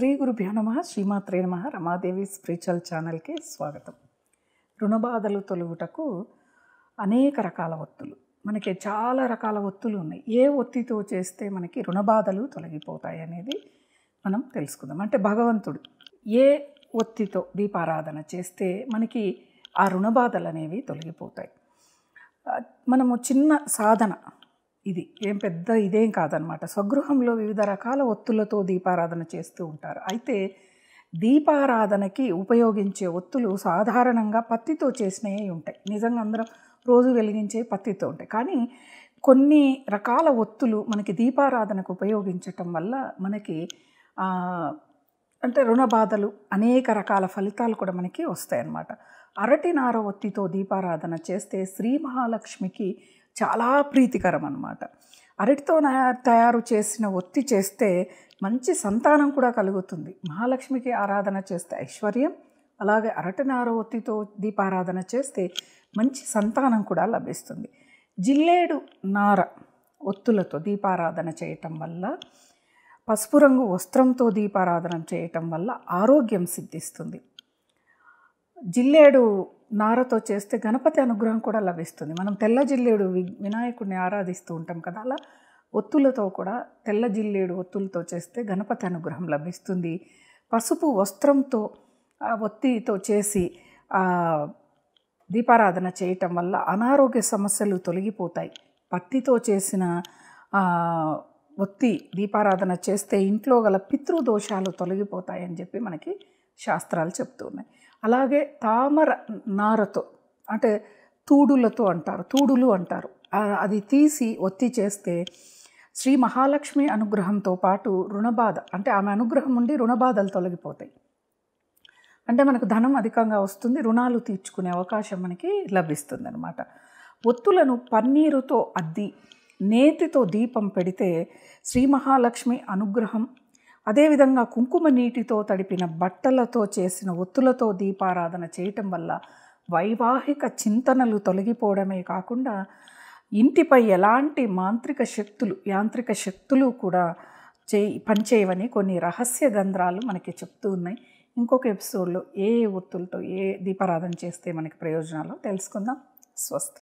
శ్రీ గురుభ్యో నమ శ్రీమాత్రే నమ రమాదేవి స్పిరిచువల్ ఛానల్కి స్వాగతం రుణబాధలు తొలుగుటకు అనేక రకాల ఒత్తులు మనకి చాలా రకాల ఒత్తులు ఉన్నాయి ఏ ఒత్తితో చేస్తే మనకి రుణబాధలు తొలగిపోతాయి అనేది మనం తెలుసుకుందాం అంటే భగవంతుడు ఏ ఒత్తితో దీపారాధన చేస్తే మనకి ఆ రుణబాధలు అనేవి తొలగిపోతాయి మనము చిన్న సాధన ఇది ఏం పెద్ద ఇదేం కాదనమాట స్వగృహంలో వివిధ రకాల ఒత్తులతో దీపారాధన చేస్తూ ఉంటారు అయితే దీపారాధనకి ఉపయోగించే ఒత్తులు సాధారణంగా పత్తితో చేసినవి ఉంటాయి నిజంగా అందరం రోజు వెలిగించే పత్తితో ఉంటాయి కానీ కొన్ని రకాల ఒత్తులు మనకి దీపారాధనకు ఉపయోగించటం వల్ల మనకి అంటే రుణ బాధలు అనేక రకాల ఫలితాలు కూడా మనకి వస్తాయన్నమాట నార ఒత్తితో దీపారాధన చేస్తే శ్రీ మహాలక్ష్మికి చాలా ప్రీతికరం అనమాట అరటితో తయారు చేసిన ఒత్తి చేస్తే మంచి సంతానం కూడా కలుగుతుంది మహాలక్ష్మికి ఆరాధన చేస్తే ఐశ్వర్యం అలాగే అరటినార ఒత్తితో దీపారాధన చేస్తే మంచి సంతానం కూడా లభిస్తుంది జిల్లేడు నార ఒత్తులతో దీపారాధన చేయటం వల్ల పసుపు రంగు వస్త్రంతో దీపారాధన చేయటం వల్ల ఆరోగ్యం సిద్ధిస్తుంది జిల్లేడు నారతో చేస్తే గణపతి అనుగ్రహం కూడా లభిస్తుంది మనం తెల్ల జిల్లేడు వి వినాయకుడిని ఆరాధిస్తూ ఉంటాం కదా అలా ఒత్తులతో కూడా తెల్ల జిల్లేడు ఒత్తులతో చేస్తే గణపతి అనుగ్రహం లభిస్తుంది పసుపు వస్త్రంతో ఒత్తితో చేసి దీపారాధన చేయటం వల్ల అనారోగ్య సమస్యలు తొలగిపోతాయి పత్తితో చేసిన ఒత్తి దీపారాధన చేస్తే ఇంట్లో గల పితృదోషాలు తొలగిపోతాయని చెప్పి మనకి శాస్త్రాలు చెప్తున్నాయి అలాగే తామర నారతో అంటే తూడులతో అంటారు తూడులు అంటారు అది తీసి ఒత్తి చేస్తే శ్రీ మహాలక్ష్మి అనుగ్రహంతో పాటు రుణబాధ అంటే ఆమె అనుగ్రహం ఉండి రుణబాధలు తొలగిపోతాయి అంటే మనకు ధనం అధికంగా వస్తుంది రుణాలు తీర్చుకునే అవకాశం మనకి లభిస్తుంది అనమాట ఒత్తులను పన్నీరుతో అద్ది నేతితో దీపం పెడితే శ్రీ మహాలక్ష్మి అనుగ్రహం అదేవిధంగా కుంకుమ నీటితో తడిపిన బట్టలతో చేసిన ఒత్తులతో దీపారాధన చేయటం వల్ల వైవాహిక చింతనలు తొలగిపోవడమే కాకుండా ఇంటిపై ఎలాంటి మాంత్రిక శక్తులు యాంత్రిక శక్తులు కూడా చే పనిచేయవని కొన్ని రహస్య గంధ్రాలు మనకి చెప్తూ ఉన్నాయి ఇంకొక ఎపిసోడ్లో ఏ ఒత్తులతో ఏ దీపారాధన చేస్తే మనకి ప్రయోజనాలు తెలుసుకుందాం స్వస్తి